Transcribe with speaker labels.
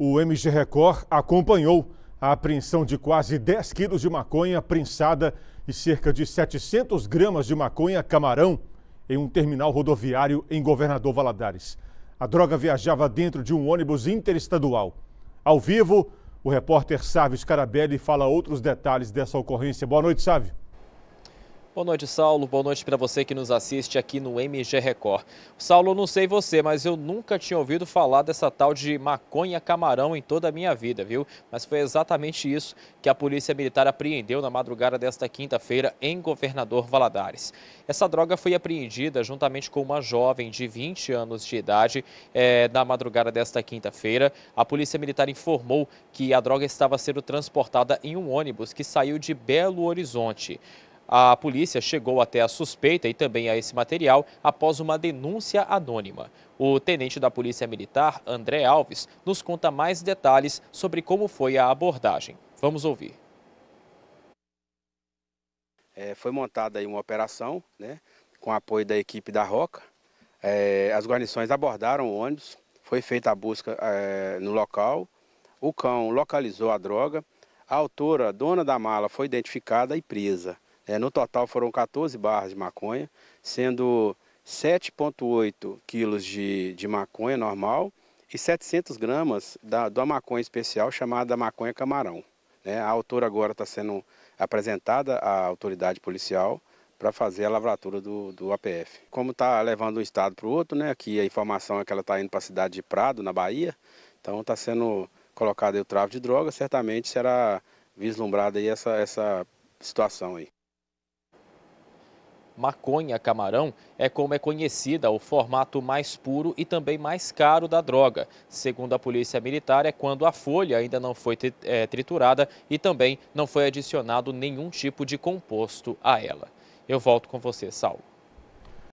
Speaker 1: O MG Record acompanhou a apreensão de quase 10 quilos de maconha prensada e cerca de 700 gramas de maconha camarão em um terminal rodoviário em Governador Valadares. A droga viajava dentro de um ônibus interestadual. Ao vivo, o repórter Sávio Scarabelli fala outros detalhes dessa ocorrência. Boa noite, Sávio.
Speaker 2: Boa noite, Saulo. Boa noite para você que nos assiste aqui no MG Record. Saulo, não sei você, mas eu nunca tinha ouvido falar dessa tal de maconha camarão em toda a minha vida, viu? Mas foi exatamente isso que a Polícia Militar apreendeu na madrugada desta quinta-feira em Governador Valadares. Essa droga foi apreendida juntamente com uma jovem de 20 anos de idade é, na madrugada desta quinta-feira. A Polícia Militar informou que a droga estava sendo transportada em um ônibus que saiu de Belo Horizonte. A polícia chegou até a suspeita e também a esse material após uma denúncia anônima. O tenente da Polícia Militar, André Alves, nos conta mais detalhes sobre como foi a abordagem. Vamos ouvir.
Speaker 3: É, foi montada aí uma operação, né, com apoio da equipe da Roca. É, as guarnições abordaram o ônibus, foi feita a busca é, no local. O cão localizou a droga. A autora, dona da mala, foi identificada e presa. É, no total foram 14 barras de maconha, sendo 7,8 quilos de, de maconha normal e 700 gramas da, da maconha especial chamada maconha camarão. Né? A autora agora está sendo apresentada à autoridade policial para fazer a lavratura do, do APF. Como está levando um estado para o outro, né? aqui a informação é que ela está indo para a cidade de Prado, na Bahia, então está sendo colocado o tráfico de droga, certamente será vislumbrada essa, essa situação aí
Speaker 2: maconha camarão é como é conhecida, o formato mais puro e também mais caro da droga. Segundo a Polícia Militar, é quando a folha ainda não foi eh, triturada e também não foi adicionado nenhum tipo de composto a ela. Eu volto com você, Saulo.